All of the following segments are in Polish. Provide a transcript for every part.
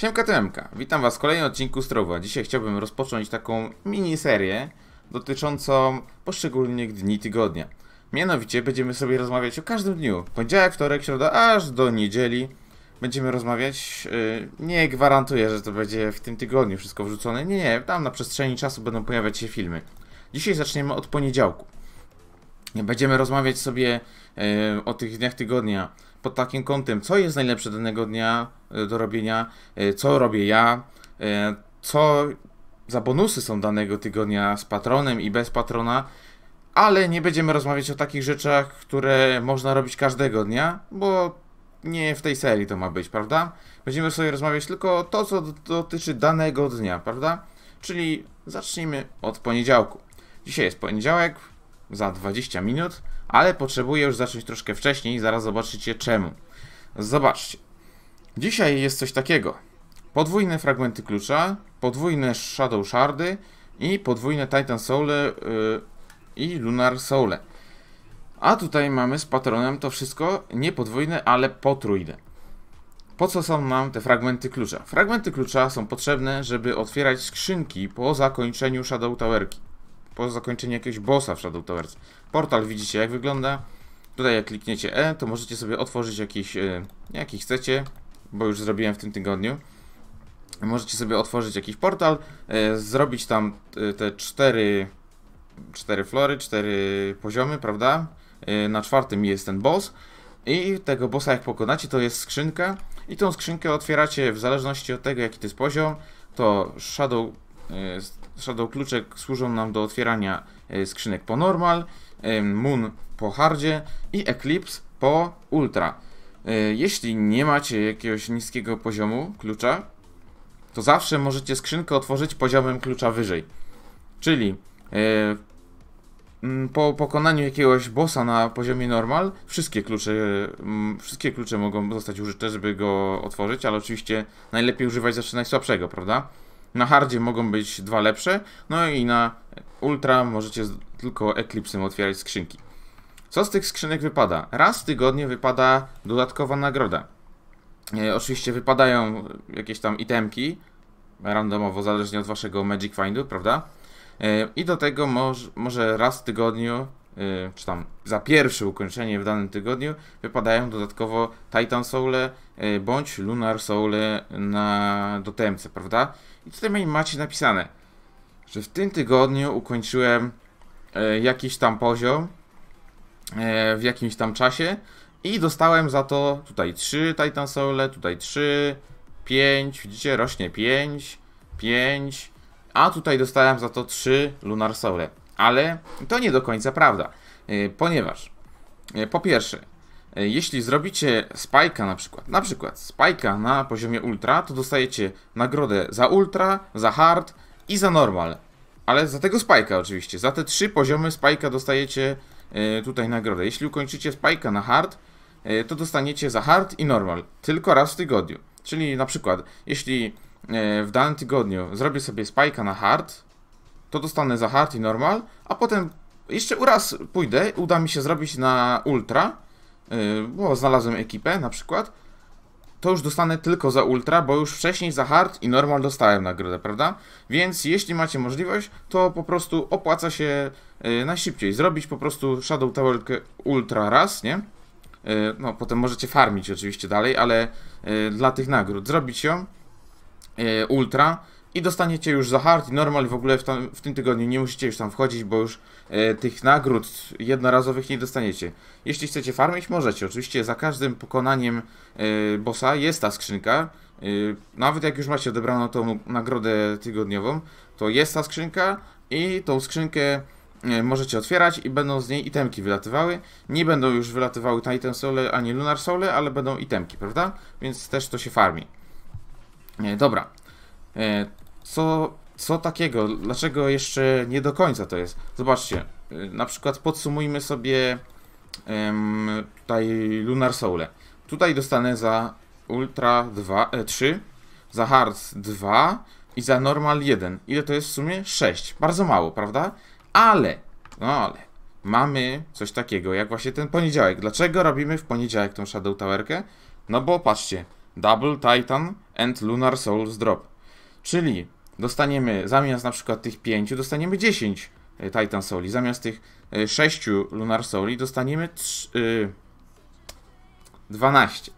Siemka TMK, witam was w kolejnym odcinku Strowa. Dzisiaj chciałbym rozpocząć taką miniserię dotyczącą poszczególnych dni tygodnia. Mianowicie będziemy sobie rozmawiać o każdym dniu. Poniedziałek, wtorek, środa, aż do niedzieli. Będziemy rozmawiać. Y, nie gwarantuję, że to będzie w tym tygodniu wszystko wrzucone. Nie, nie, tam na przestrzeni czasu będą pojawiać się filmy. Dzisiaj zaczniemy od poniedziałku. Będziemy rozmawiać sobie y, o tych dniach tygodnia pod takim kątem, co jest najlepsze danego dnia e, do robienia, e, co robię ja, e, co za bonusy są danego tygodnia z patronem i bez patrona, ale nie będziemy rozmawiać o takich rzeczach, które można robić każdego dnia, bo nie w tej serii to ma być, prawda? Będziemy sobie rozmawiać tylko o to, co dotyczy danego dnia, prawda? Czyli zacznijmy od poniedziałku. Dzisiaj jest poniedziałek, za 20 minut ale potrzebuję już zacząć troszkę wcześniej, zaraz zobaczycie czemu. Zobaczcie. Dzisiaj jest coś takiego. Podwójne fragmenty klucza, podwójne Shadow Shardy i podwójne Titan Soul y, i Lunar Soul. A tutaj mamy z patronem to wszystko nie podwójne, ale potrójne. Po co są nam te fragmenty klucza? Fragmenty klucza są potrzebne, żeby otwierać skrzynki po zakończeniu Shadow Towerki po zakończeniu jakiegoś bossa w Shadow Towers. Portal widzicie jak wygląda. Tutaj jak klikniecie E, to możecie sobie otworzyć jakiś, e, jaki chcecie, bo już zrobiłem w tym tygodniu. Możecie sobie otworzyć jakiś portal, e, zrobić tam e, te cztery, cztery flory, cztery poziomy, prawda? na czwartym jest ten boss. I tego bossa jak pokonacie, to jest skrzynka. I tą skrzynkę otwieracie w zależności od tego, jaki to jest poziom. To Shadow E, Shadow Kluczek służą nam do otwierania e, skrzynek po normal, e, Moon po hardzie i Eclipse po ultra. Jeśli nie macie jakiegoś niskiego poziomu klucza, to zawsze możecie skrzynkę otworzyć poziomem klucza wyżej. Czyli po pokonaniu jakiegoś bossa na poziomie normal, wszystkie klucze, wszystkie klucze mogą zostać użyte, żeby go otworzyć, ale oczywiście najlepiej używać zawsze najsłabszego, prawda? Na hardzie mogą być dwa lepsze, no i na ultra możecie tylko Eclipsem otwierać skrzynki. Co z tych skrzynek wypada? Raz w tygodniu wypada dodatkowa nagroda. E, oczywiście wypadają jakieś tam itemki, randomowo, zależnie od waszego Magic Findu, prawda? E, I do tego moż, może raz w tygodniu, e, czy tam za pierwsze ukończenie w danym tygodniu, wypadają dodatkowo Titan Soule e, bądź Lunar Soule na dotemce, prawda? I tutaj macie napisane, że w tym tygodniu ukończyłem e, jakiś tam poziom e, w jakimś tam czasie i dostałem za to tutaj 3 Titan Soule, tutaj 3, 5, widzicie, rośnie 5, 5, a tutaj dostałem za to 3 Lunar Soule. Ale to nie do końca prawda, e, ponieważ po pierwsze, E, jeśli zrobicie spajka na przykład, na przykład spajka na poziomie ultra, to dostajecie nagrodę za ultra, za hard i za normal. Ale za tego spajka oczywiście, za te trzy poziomy spajka dostajecie e, tutaj nagrodę. Jeśli ukończycie spajka na hard, e, to dostaniecie za hard i normal, tylko raz w tygodniu. Czyli na przykład, jeśli w danym tygodniu zrobię sobie spajka na hard, to dostanę za hard i normal, a potem jeszcze raz pójdę, uda mi się zrobić na ultra, Y, bo znalazłem ekipę na przykład, to już dostanę tylko za ultra, bo już wcześniej za hard i normal dostałem nagrodę, prawda? Więc jeśli macie możliwość, to po prostu opłaca się y, najszybciej zrobić po prostu Shadow Tower ultra raz, nie? Y, no, potem możecie farmić oczywiście dalej, ale dla tych nagród zrobić ją ultra, i dostaniecie już za hard i normal w ogóle w, tam, w tym tygodniu nie musicie już tam wchodzić, bo już e, tych nagród jednorazowych nie dostaniecie. Jeśli chcecie farmić, możecie. Oczywiście za każdym pokonaniem e, bossa jest ta skrzynka. E, nawet jak już macie odebraną tą nagrodę tygodniową, to jest ta skrzynka i tą skrzynkę e, możecie otwierać i będą z niej itemki wylatywały. Nie będą już wylatywały Titan Soule ani Lunar Soule, ale będą itemki, prawda? Więc też to się farmi. E, dobra, e, co, co takiego? Dlaczego jeszcze nie do końca to jest? Zobaczcie, y, na przykład podsumujmy sobie um, tutaj Lunar Soul. Tutaj dostanę za Ultra 2, e, 3, za Hard 2 i za Normal 1. Ile to jest w sumie? 6. Bardzo mało, prawda? Ale, no ale, mamy coś takiego jak właśnie ten poniedziałek. Dlaczego robimy w poniedziałek tą Shadow Towerkę? No bo patrzcie, Double Titan and Lunar Souls Drop. Czyli dostaniemy zamiast na przykład tych 5, dostaniemy 10 e, Titan Soli. Zamiast tych 6 e, Lunar Soli dostaniemy 3, 12. E,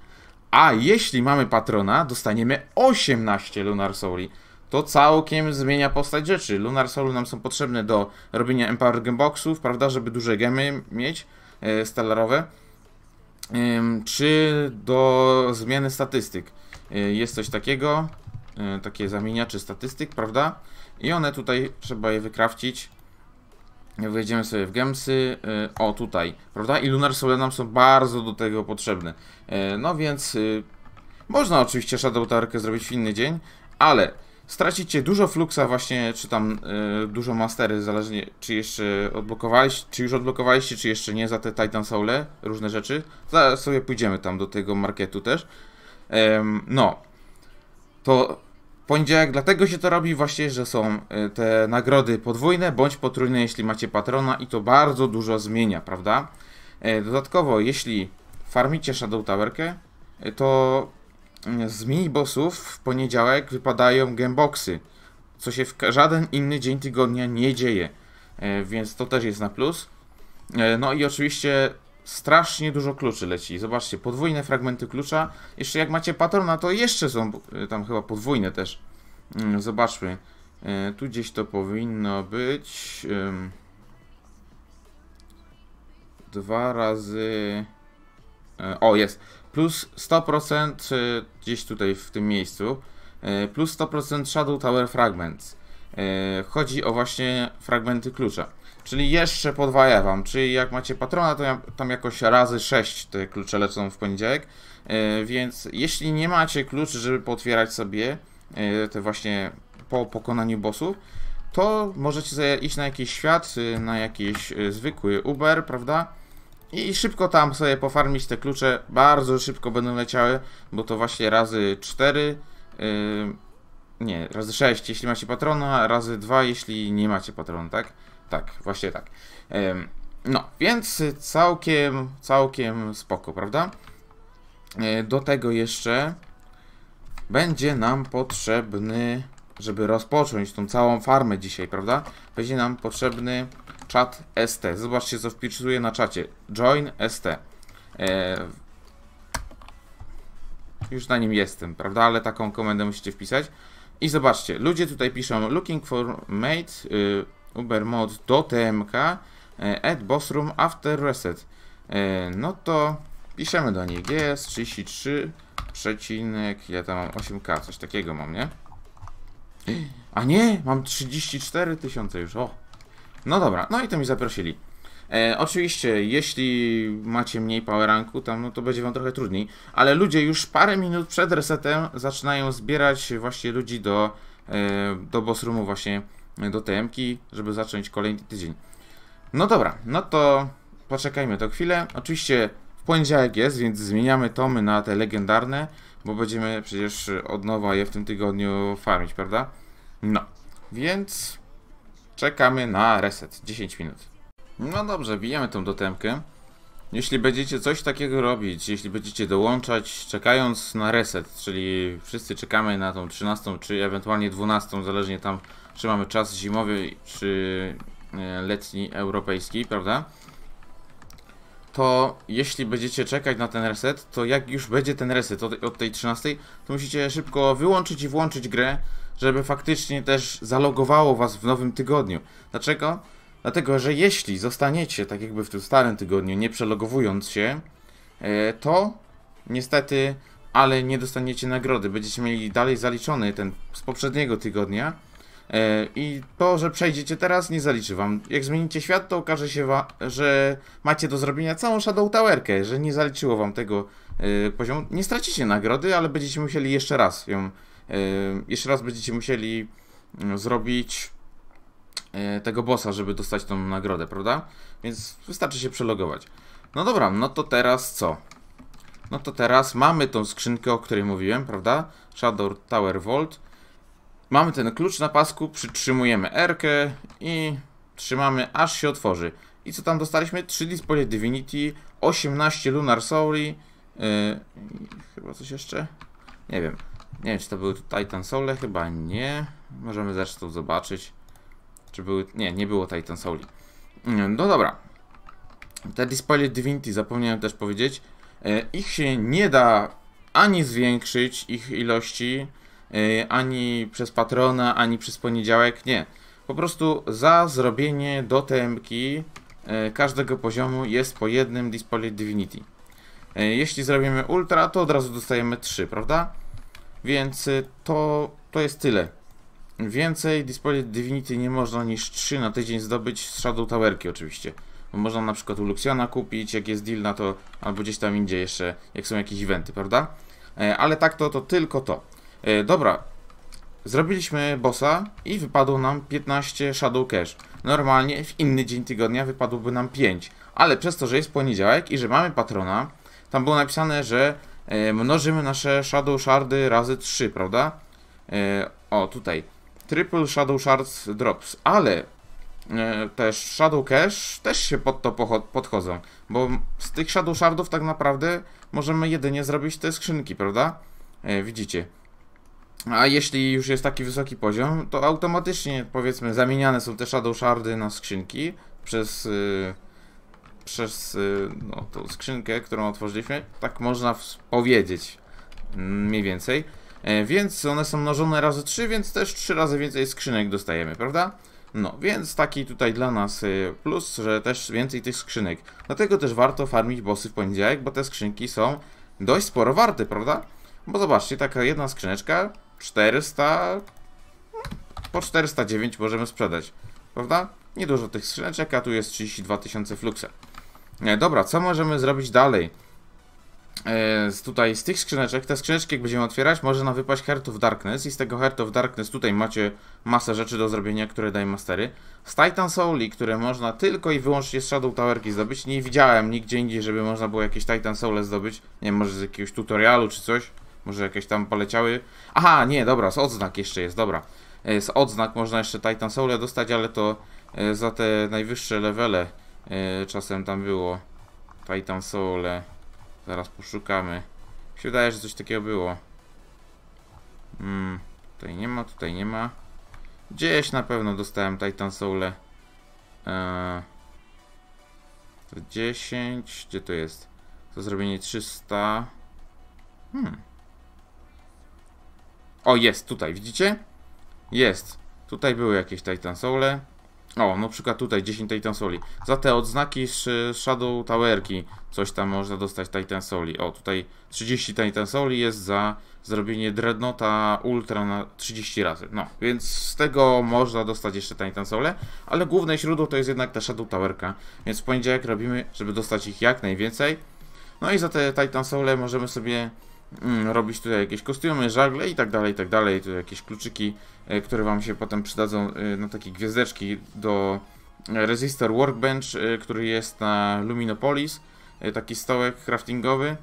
A jeśli mamy patrona, dostaniemy 18 Lunar Soli. To całkiem zmienia postać rzeczy. Lunar Soli nam są potrzebne do robienia Empower Gemboxów, prawda, żeby duże gemy mieć yy, stelarowe. czy do zmiany statystyk. Jest coś takiego. E, takie zamieniacze statystyk, prawda? I one tutaj, trzeba je wykrafcić. Wejdziemy sobie w gemsy, e, o tutaj, prawda? I Lunar Soul nam są bardzo do tego potrzebne. E, no więc można oczywiście Shadow Tarkę zrobić w inny dzień, ale stracicie dużo fluxa właśnie, czy tam dużo mastery, zależnie czy jeszcze odblokowaliście, czy już odblokowaliście, czy jeszcze nie za te Titan Soule, różne rzeczy. Zaraz sobie pójdziemy tam do tego marketu też. no, to poniedziałek dlatego się to robi właśnie, że są y, te nagrody podwójne bądź potrójne, jeśli macie patrona i to bardzo dużo zmienia, prawda? Y, dodatkowo, jeśli farmicie Shadow Towerkę, y, to mm, z bossów w poniedziałek wypadają gameboxy, co się w żaden inny dzień tygodnia nie dzieje, więc to też jest na plus. No i oczywiście strasznie dużo kluczy leci. Zobaczcie, podwójne fragmenty klucza. Jeszcze jak macie patrona, to jeszcze są y, tam chyba podwójne też. Mm, zobaczmy. Y, tu gdzieś to powinno być. Dwa razy... Y, o, jest. Plus 100% gdzieś tutaj w tym miejscu. Plus 100% Shadow Tower Fragments. Chodzi o właśnie fragmenty klucza. Czyli jeszcze podwaja wam, czyli jak macie patrona, to tam jakoś razy 6 te klucze lecą w poniedziałek. E, więc jeśli nie macie kluczy, żeby potwierać sobie e, te właśnie po pokonaniu bossów, to możecie iść na jakiś świat, e, na jakiś zwykły Uber, prawda? I szybko tam sobie pofarmić te klucze, bardzo szybko będą leciały, bo to właśnie razy 4, nie, razy 6 jeśli macie patrona, razy 2 jeśli nie macie patrona, tak? tak, właśnie tak. No, więc całkiem, całkiem spoko, prawda? E, do tego jeszcze będzie nam potrzebny, żeby rozpocząć tą całą farmę dzisiaj, prawda? Będzie nam potrzebny czat ST. Zobaczcie, co wpisuję na czacie. Join ST. E, już na nim jestem, prawda? Ale taką komendę musicie wpisać. I zobaczcie, ludzie tutaj piszą looking for mate... Y, Uber mod do TMK e, add boss room after reset. E, no to piszemy do niej GS 33 przecinek, ja tam mam 8K, coś takiego mam, nie? A nie, mam 34 tysiące już, o! No dobra, no i to mi zaprosili. E, oczywiście, jeśli macie mniej poweranku, tam no to będzie wam trochę trudniej, ale ludzie już parę minut przed resetem zaczynają zbierać właśnie ludzi do, e, do boss roomu właśnie do TM-ki, żeby zacząć kolejny tydzień. No dobra, no to poczekajmy to chwilę. Oczywiście w poniedziałek jest, więc zmieniamy tomy na te legendarne, bo będziemy przecież od nowa je w tym tygodniu farmić, prawda? No, więc czekamy na reset, 10 minut. No dobrze, bijemy tą dotemkę. Jeśli będziecie coś takiego robić, jeśli będziecie dołączać czekając na reset, czyli wszyscy czekamy na tą 13 czy ewentualnie 12, zależnie tam czy mamy czas zimowy, czy e, letni europejski, prawda? To jeśli będziecie czekać na ten reset, to jak już będzie ten reset od, od tej 13, to musicie szybko wyłączyć i włączyć grę, żeby faktycznie też zalogowało was w nowym tygodniu. Dlaczego? Dlatego, że jeśli zostaniecie, tak jakby w tym starym tygodniu, nie przelogowując się, e, to niestety, ale nie dostaniecie nagrody. Będziecie mieli dalej zaliczony ten z poprzedniego tygodnia, E, I to, że przejdziecie teraz, nie zaliczy wam. Jak zmienicie świat, to okaże się, że macie do zrobienia całą Shadow Towerkę, że nie zaliczyło wam tego e, poziomu. Nie stracicie nagrody, ale będziecie musieli jeszcze raz ją... E, jeszcze raz będziecie musieli mm, zrobić tego bossa, żeby dostać tą nagrodę, prawda? Więc wystarczy się przelogować. No dobra, no to teraz co? No to teraz mamy tą skrzynkę, o której mówiłem, prawda? Shadow Tower Vault. Mamy ten klucz na pasku, przytrzymujemy r i trzymamy aż się otworzy. I co tam dostaliśmy? 3 Display Divinity, 18 Lunar Souli, yy, chyba coś jeszcze? Nie wiem. Nie wiem, czy to były Titan Soule, chyba nie. Możemy zresztą zobaczyć. Czy były... Nie, nie było Titan Souli. Mm, no dobra. Te Display Divinity, zapomniałem też powiedzieć, yy, ich się nie da ani zwiększyć, ich ilości, E, ani przez patrona, ani przez poniedziałek, nie. Po prostu za zrobienie do e, każdego poziomu jest po jednym Display Divinity. E, jeśli zrobimy Ultra, to od razu dostajemy 3, prawda? Więc to, to jest tyle. Więcej Display Divinity nie można niż 3 na tydzień zdobyć z Shadow Towerki oczywiście. Bo można na przykład u Luxiana kupić, jak jest deal na to, albo gdzieś tam indziej jeszcze, jak są jakieś eventy, prawda? Ale tak to, to tylko to. E, dobra. Zrobiliśmy bossa i wypadło nam 15 Shadow Cash. Normalnie w inny dzień tygodnia wypadłoby nam 5. Ale przez to, że jest poniedziałek i że mamy patrona, tam było napisane, że e, mnożymy nasze Shadow Shardy razy 3, prawda? E, o, tutaj. Triple Shadow Shards Drops. Ale też Shadow cash też się pod to podchodzą, bo z tych Shadow Shardów tak naprawdę możemy jedynie zrobić te skrzynki, prawda? E, widzicie. A jeśli już jest taki wysoki poziom, to automatycznie, powiedzmy, zamieniane są te Shadow Shardy na skrzynki przez, yy, przez yy, no, tą skrzynkę, którą otworzyliśmy. Tak można powiedzieć mm, mniej więcej. E, więc one są mnożone razy 3, więc też 3 razy więcej skrzynek dostajemy, prawda? No, więc taki tutaj dla nas y, plus, że też więcej tych skrzynek. Dlatego też warto farmić bossy w poniedziałek, bo te skrzynki są dość sporo warte, prawda? Bo zobaczcie, taka jedna skrzyneczka 400... Po 409 możemy sprzedać, prawda? Niedużo tych skrzyneczek, a tu jest 32 tysiące fluxa. Nie, e, dobra, co możemy zrobić dalej? E, z, tutaj z tych skrzyneczek, te skrzyneczki jak będziemy otwierać, może nam wypaść Heart of Darkness i z tego Heart of Darkness tutaj macie masę rzeczy do zrobienia, które daje mastery. Z Titan Souli, które można tylko i wyłącznie z Shadow Towerki zdobyć, nie widziałem nigdzie indziej, żeby można było jakieś Titan Soul zdobyć, nie wiem, może z jakiegoś tutorialu czy coś. Może jakieś tam poleciały. Aha, nie, dobra, z odznak jeszcze jest, dobra. E, z odznak można jeszcze Titan Soul'a dostać, ale to e, za te najwyższe levele e, czasem tam było. Titan Soul'e. Zaraz poszukamy. Mi się wydaje, że coś takiego było. Hmm, tutaj nie ma, tutaj nie ma. Gdzieś na pewno dostałem Titan Soul'e. Eee, 10, gdzie to jest? To zrobienie 300. Hmm. O, jest tutaj, widzicie? Jest. Tutaj były jakieś Titan Soule. O, na przykład tutaj 10 Titan Soli. Za te odznaki z Shadow Towerki coś tam można dostać Titan Soli. O, tutaj 30 Titan Soli jest za zrobienie Dreadnota Ultra na 30 razy. No, więc z tego można dostać jeszcze Titan Sole, ale główne źródło to jest jednak ta Shadow Towerka, więc w poniedziałek robimy, żeby dostać ich jak najwięcej. No i za te Titan Sole możemy sobie Mm, robić tutaj jakieś kostiumy, żagle i tak dalej, i tak dalej. Tu jakieś kluczyki, e, które Wam się potem przydadzą e, na no takie gwiazdeczki do e, Resistor Workbench, który jest na Luminopolis. Taki stołek craftingowy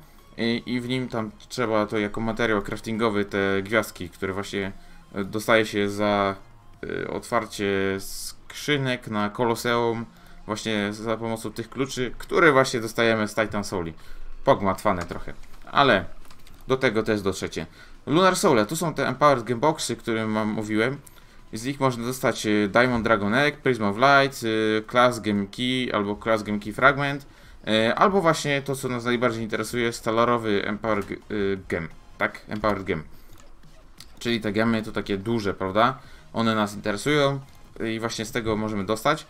i w nim tam trzeba to jako materiał craftingowy te gwiazdki, które właśnie dostaje się za otwarcie skrzynek na Koloseum właśnie za pomocą tych kluczy, które właśnie dostajemy z Titan Soli. Pogmatwane trochę, ale do tego też dotrzecie. Lunar Soul, tu są te Empowered Gameboxy, które mam, mówiłem. Z nich można dostać e, Diamond Dragon Egg, Prism of Light, e, Class Game Key albo Class Game Key Fragment. E, albo właśnie to, co nas najbardziej interesuje, Stalorowy Empowered Gem. Tak? Empowered Gem. Czyli te gemy to takie duże, prawda? One nas interesują i właśnie z tego możemy dostać.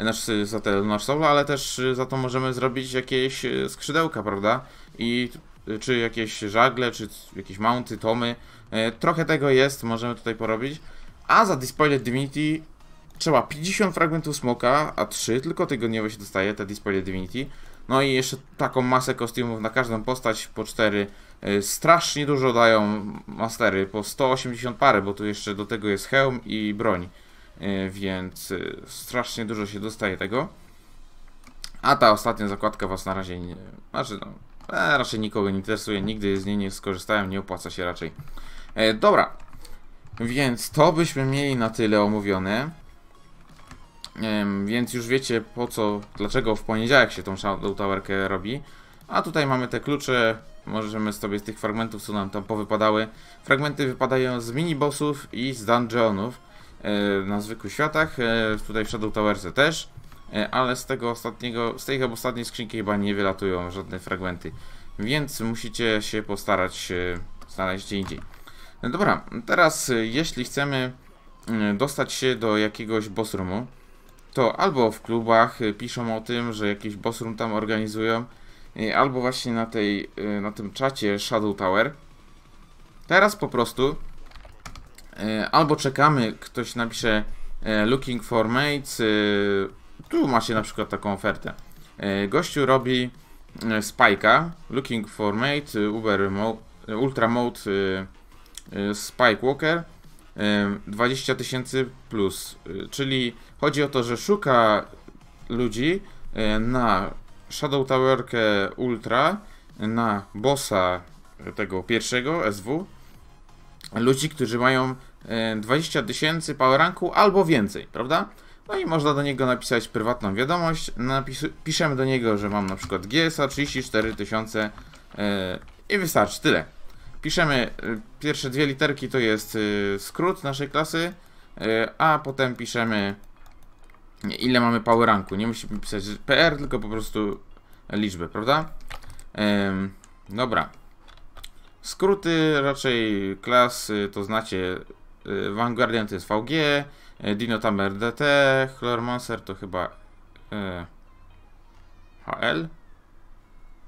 Znaczy za te Lunar Soul, ale też za to możemy zrobić jakieś skrzydełka, prawda? I czy jakieś żagle, czy jakieś mounty, tomy. E, trochę tego jest, możemy tutaj porobić. A za Dispoiled Divinity trzeba 50 fragmentów smoka, a 3 tylko tygodniowo się dostaje te Dispoiled Divinity. No i jeszcze taką masę kostiumów na każdą postać po 4. E, strasznie dużo dają mastery, po 180 parę, bo tu jeszcze do tego jest hełm i broń. E, więc strasznie dużo się dostaje tego. A ta ostatnia zakładka was na razie nie... Znaczy no, raczej nikogo nie interesuje, nigdy z niej nie skorzystałem, nie opłaca się raczej. E, dobra, więc to byśmy mieli na tyle omówione. E, więc już wiecie po co, dlaczego w poniedziałek się tą Shadow Towerkę robi. A tutaj mamy te klucze, możemy sobie z tych fragmentów, co nam tam powypadały. Fragmenty wypadają z minibossów i z dungeonów e, na zwykłych światach, e, tutaj w Shadow Towerce też. E, ale z tego ostatniego, z tej ostatniej skrzynki chyba nie wylatują żadne fragmenty, więc musicie się postarać znaleźć gdzie indziej. No dobra, teraz e, jeśli chcemy e, dostać się do jakiegoś roomu, to albo w klubach piszą o tym, że jakiś room tam organizują, albo właśnie na, tej, na tym czacie Shadow Tower. Teraz po prostu albo czekamy, ktoś napisze looking for mates, tu macie na przykład taką ofertę. E, gościu robi e, Spikea, looking for mate, e, uber mode, ultra mode, spike walker, 20 tysięcy plus. Czyli chodzi o to, że szuka ludzi na Shadow Towerkę Ultra, na bossa tego pierwszego SW, ludzi, którzy mają 20 tysięcy power ranku albo więcej, prawda? No i można do niego napisać prywatną wiadomość. Napis piszemy do niego, że mam na przykład GSA 34000 yy, i wystarczy, tyle. Piszemy yy, pierwsze dwie literki, to jest yy, skrót naszej klasy, yy, a potem piszemy ile mamy power ranku. Nie musimy pisać PR, tylko po prostu liczbę, prawda? Yy, dobra. Skróty raczej klasy to znacie. Yy, Vanguardian to jest VG, E, Dinotamer DT, Chlormancer to chyba e, HL.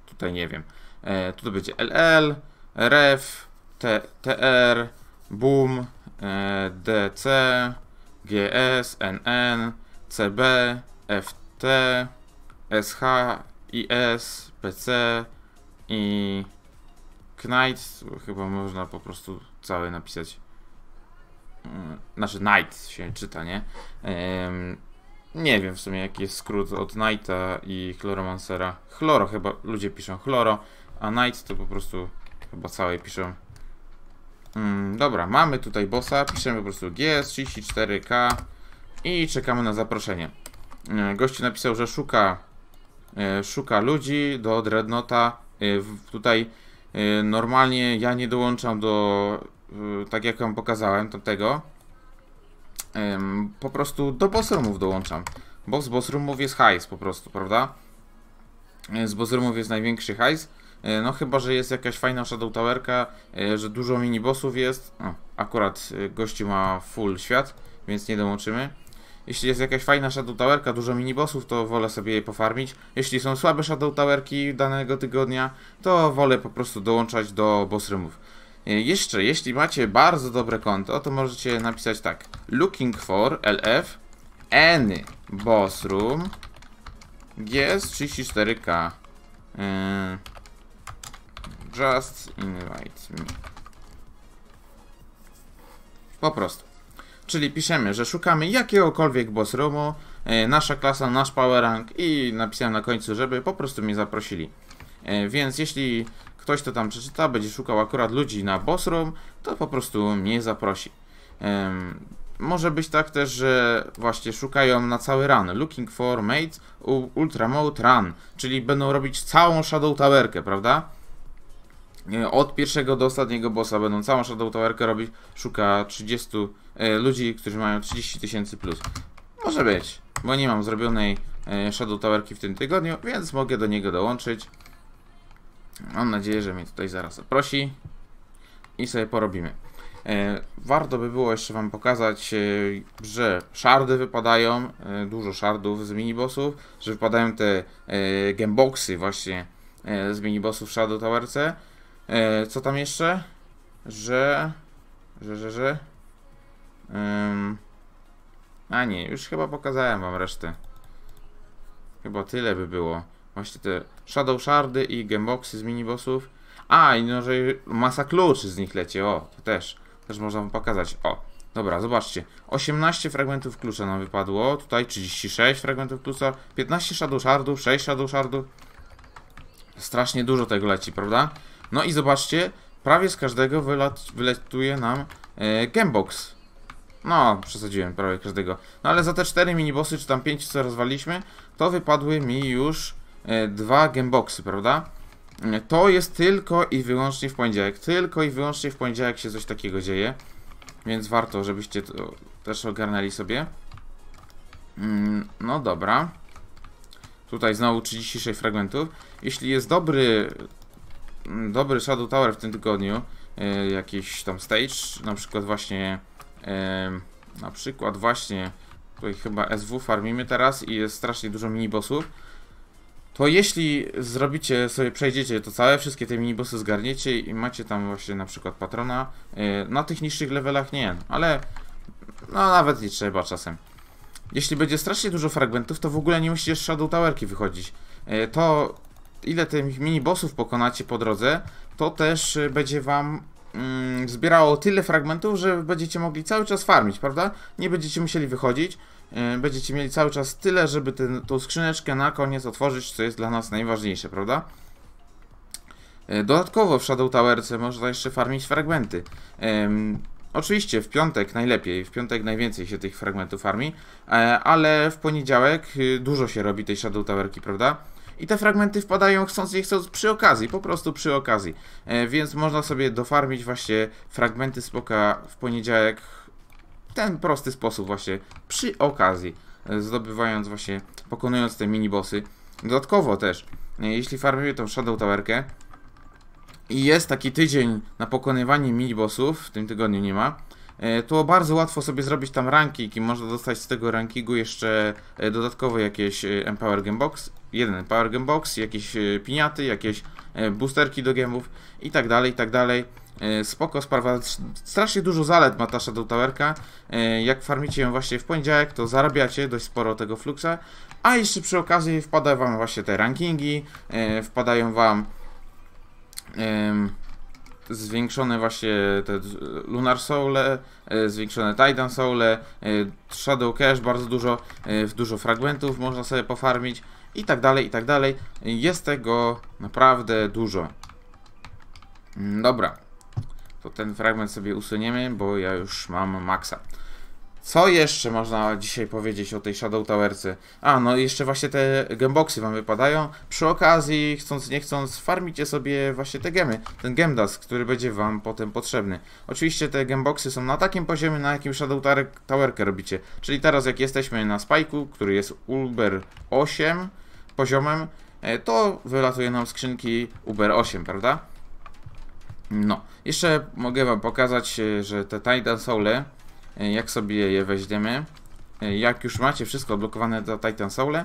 Tutaj nie wiem. E, tu to będzie LL, REF, T, TR, BOOM, e, DC, GS, NN, CB, FT, SH, IS, PC i Knight. Chyba można po prostu całe napisać. Mm, znaczy Knight się czyta, nie? Um, nie wiem w sumie jaki jest skrót od Knighta i Chloromancera. Chloro chyba, ludzie piszą chloro, a Knight to po prostu chyba całe piszą. Um, dobra, mamy tutaj bossa, piszemy po prostu GS34K i czekamy na zaproszenie. E, gościu napisał, że szuka, e, szuka ludzi do Dreadnota. E, tutaj normalnie ja nie dołączam do tak jak wam pokazałem, to tego po prostu do boss roomów dołączam. Bo z boss roomów jest hajs po prostu, prawda? E, z boss roomów jest największy hajs. E, no chyba, że jest jakaś fajna Shadow Towerka, e, że dużo minibossów jest. O, akurat gościu ma full świat, więc nie dołączymy. Jeśli jest jakaś fajna Shadow Towerka, dużo minibossów, to wolę sobie je pofarmić. Jeśli są słabe Shadow Towerki danego tygodnia, to wolę po prostu dołączać do boss roomów. E, jeszcze, jeśli macie bardzo dobre konto, to możecie napisać tak Looking for LF Any Boss Room GS34K e, Just invite me Po prostu Czyli piszemy, że szukamy jakiegokolwiek boss roomu e, Nasza klasa, nasz power rank I napisałem na końcu, żeby po prostu mnie zaprosili więc jeśli ktoś to tam przeczyta, będzie szukał akurat ludzi na boss room, to po prostu mnie zaprosi. Um, może być tak też, że właśnie szukają na cały run. Looking for mates ultra mode run, czyli będą robić całą Shadow Towerkę, prawda? Od pierwszego do ostatniego bossa będą całą Shadow Towerkę robić. Szuka 30 e, ludzi, którzy mają 30 tysięcy plus. Może być, bo nie mam zrobionej e, Shadow Towerki w tym tygodniu, więc mogę do niego dołączyć. Mam nadzieję, że mnie tutaj zaraz zaprosi i sobie porobimy. E, warto by było jeszcze Wam pokazać, e, że szardy wypadają, e, dużo szardów z minibossów, że wypadają te gameboxy właśnie z minibossów Shadow Towerce. Co tam jeszcze? Że... Że, że, że... a nie, już chyba pokazałem Wam resztę. Chyba tyle by było. Właśnie te Shadow Shardy i Gemboxy z minibossów. A, i no, że masa kluczy z nich leci. O, to też. Też można wam pokazać. O, dobra, zobaczcie. 18 fragmentów klucza nam wypadło. Tutaj 36 fragmentów klucza. 15 Shadow Shardów, 6 Shadow Shardów. Strasznie dużo tego leci, prawda? No i zobaczcie, prawie z każdego wylat, nam e, Gamebox. No, przesadziłem prawie każdego. No ale za te 4 minibossy, czy tam 5, co rozwaliliśmy, to wypadły mi już E, dwa gameboxy, prawda? E, to jest tylko i wyłącznie w poniedziałek. Tylko i wyłącznie w poniedziałek się coś takiego dzieje. Więc warto, żebyście to też ogarnęli sobie. Mm, no dobra. Tutaj znowu 36 fragmentów. Jeśli jest dobry mm, dobry Shadow Tower w tym tygodniu, e, jakiś tam stage, na przykład właśnie na przykład właśnie tutaj chyba SW farmimy teraz i jest strasznie dużo minibossów to jeśli zrobicie sobie, przejdziecie to całe, wszystkie te minibosy zgarniecie i macie tam właśnie na przykład patrona, y, na tych niższych levelach nie, ale no nawet nie trzeba czasem. Jeśli będzie strasznie dużo fragmentów, to w ogóle nie musicie z Shadow Towerki wychodzić. Y, to ile tych minibossów pokonacie po drodze, to też y, będzie wam mm, zbierało tyle fragmentów, że będziecie mogli cały czas farmić, prawda? Nie będziecie musieli wychodzić. E, będziecie mieli cały czas tyle, żeby ten, tą skrzyneczkę na koniec otworzyć, co jest dla nas najważniejsze, prawda? E, dodatkowo w Shadow Towerce można jeszcze farmić fragmenty. Um, oczywiście w piątek najlepiej, w piątek najwięcej się tych fragmentów farmi, e, ale w poniedziałek y, dużo się robi tej Shadow Towerki, prawda? I te fragmenty wpadają chcąc nie chcąc przy okazji, po prostu przy okazji. Więc można sobie dofarmić właśnie fragmenty spoka w poniedziałek ten prosty sposób właśnie, przy okazji, e, zdobywając właśnie, pokonując te minibossy. Dodatkowo też, e, jeśli farmuje tą Shadow Towerkę i jest taki tydzień na pokonywanie minibossów, w tym tygodniu nie ma, e, to bardzo łatwo sobie zrobić tam ranking i można dostać z tego rankingu jeszcze dodatkowo jakieś Empower Game Box, jeden Empower Game Box, jakieś piniaty, jakieś boosterki do gemów i tak dalej, i tak dalej. E, spoko sprawa, strasznie dużo zalet ma ta Shadow Towerka. E, jak farmicie ją właśnie w poniedziałek, to zarabiacie dość sporo tego fluxa. A jeszcze przy okazji wpadają wam właśnie te rankingi, e, wpadają wam zwiększone właśnie te Lunar Soule, zwiększone Titan Soule, Shadow Cash bardzo dużo, dużo fragmentów można sobie pofarmić i tak dalej, i tak dalej. Jest tego naprawdę dużo. Mm, dobra, to ten fragment sobie usuniemy, bo ja już mam maksa. Co jeszcze można dzisiaj powiedzieć o tej Shadow Towerce? A, no jeszcze właśnie te gemboxy wam wypadają. Przy okazji, chcąc nie chcąc, farmicie sobie właśnie te gemy. Ten gemdas, który będzie wam potem potrzebny. Oczywiście te gemboxy są na takim poziomie, na jakim Shadow Towerkę robicie. Czyli teraz jak jesteśmy na spajku, który jest Uber 8 poziomem, e, to wylatuje nam skrzynki Uber 8, prawda? No, jeszcze mogę wam pokazać, e, że te Titan Soule, jak sobie je weźmiemy, e, jak już macie wszystko odblokowane do Titan Soule,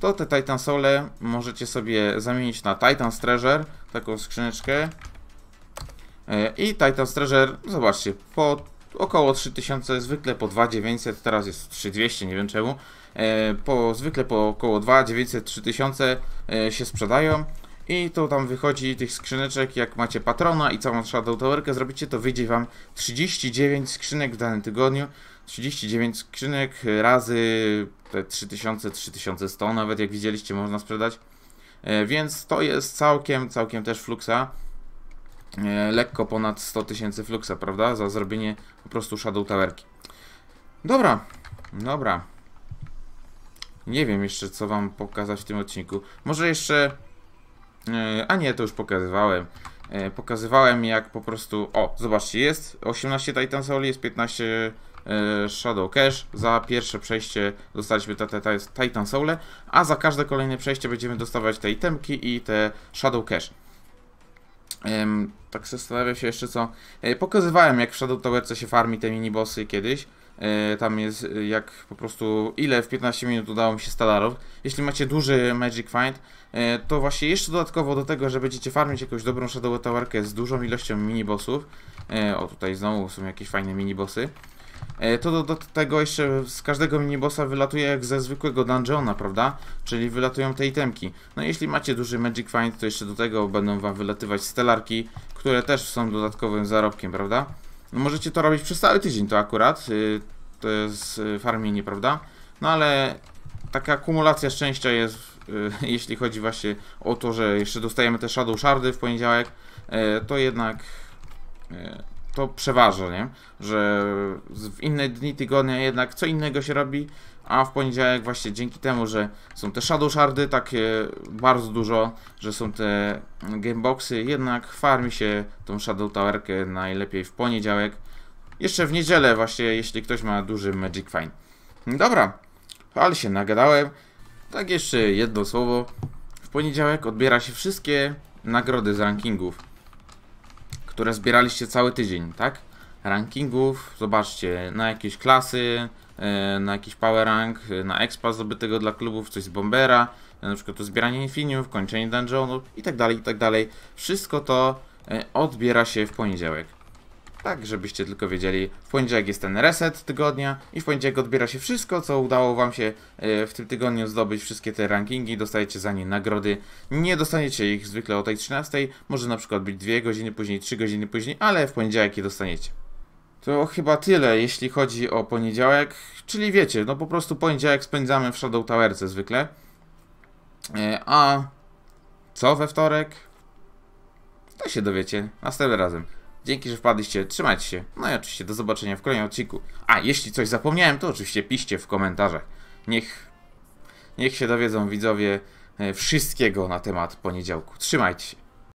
to te Titan Soule możecie sobie zamienić na Titan Treasure, taką skrzyneczkę. E, I Titan Treasure, zobaczcie, po około 3000, zwykle po 2900, teraz jest 3200, nie wiem czemu. Po, zwykle po około 2900-3000 się sprzedają. I to tam wychodzi tych skrzyneczek, jak macie patrona i całą Shadow Towerkę zrobicie, to wyjdzie wam 39 skrzynek w danym tygodniu. 39 skrzynek razy te 3000, 3100 nawet jak widzieliście można sprzedać. E, więc to jest całkiem, całkiem też fluksa. E, lekko ponad 100 tysięcy fluksa, prawda? Za zrobienie po prostu Shadow Towerki. Dobra, dobra. Nie wiem jeszcze co wam pokazać w tym odcinku. Może jeszcze E, a nie, to już pokazywałem. E, pokazywałem jak po prostu... O, zobaczcie, jest 18 Titan Soli, jest 15 e, Shadow Cash. Za pierwsze przejście dostaliśmy te, te, te Titan Soule, a za każde kolejne przejście będziemy dostawać te itemki i te Shadow Cash. tak zastanawiam się jeszcze co. Pokazywałem jak w Shadow Towerce się farmi te minibossy kiedyś. E, tam jest e, jak po prostu ile w 15 minut udało mi się stelarów. Jeśli macie duży Magic Find, e, to właśnie jeszcze dodatkowo do tego, że będziecie farmić jakąś dobrą Shadow Towerkę z dużą ilością minibossów. O tutaj znowu są jakieś fajne minibossy. To do, do, tego jeszcze z każdego minibossa wylatuje jak ze zwykłego dungeona, prawda? Czyli wylatują te itemki. No jeśli macie duży Magic Find, to jeszcze do tego będą wam wylatywać stelarki, które też są dodatkowym zarobkiem, prawda? No, możecie to robić przez cały tydzień to akurat, y, to jest y, farmienie, prawda? No ale taka akumulacja szczęścia jest, y, jeśli chodzi właśnie o to, że jeszcze dostajemy te Shadow Shardy w poniedziałek, to jednak to przeważa, nie? Że w inne dni tygodnia jednak co innego się robi, a w poniedziałek właśnie dzięki temu, że są te shadow shardy takie bardzo dużo, że są te gameboxy, jednak farmi się tą shadow towerkę najlepiej w poniedziałek. Jeszcze w niedzielę właśnie, jeśli ktoś ma duży magic Fine. Dobra, ale się nagadałem. Tak jeszcze jedno słowo. W poniedziałek odbiera się wszystkie nagrody z rankingów które zbieraliście cały tydzień, tak? Rankingów, zobaczcie, na jakieś klasy, e, na jakiś power rank, e, na expa zdobytego dla klubów, coś z bombera, e, na przykład to zbieranie infiniów, kończenie dungeonów i tak dalej, i tak dalej. Wszystko to odbiera się w poniedziałek. Tak, żebyście tylko wiedzieli, w poniedziałek jest ten reset tygodnia i w poniedziałek odbiera się wszystko, co udało wam się e, w tym tygodniu zdobyć, wszystkie te rankingi, dostajecie za nie nagrody. Nie dostaniecie ich zwykle o tej 13, może na przykład być 2 godziny później, 3 godziny później, ale w poniedziałek je dostaniecie. To chyba tyle, jeśli chodzi o poniedziałek, czyli wiecie, no po prostu poniedziałek spędzamy w Shadow Towerce zwykle. E, a co we wtorek? To się dowiecie następnym razem. Dzięki, że wpadliście, trzymajcie się. No i oczywiście do zobaczenia w kolejnym odcinku. A jeśli coś zapomniałem, to oczywiście piszcie w komentarzach. Niech, niech się dowiedzą widzowie e, wszystkiego na temat poniedziałku. Trzymajcie się.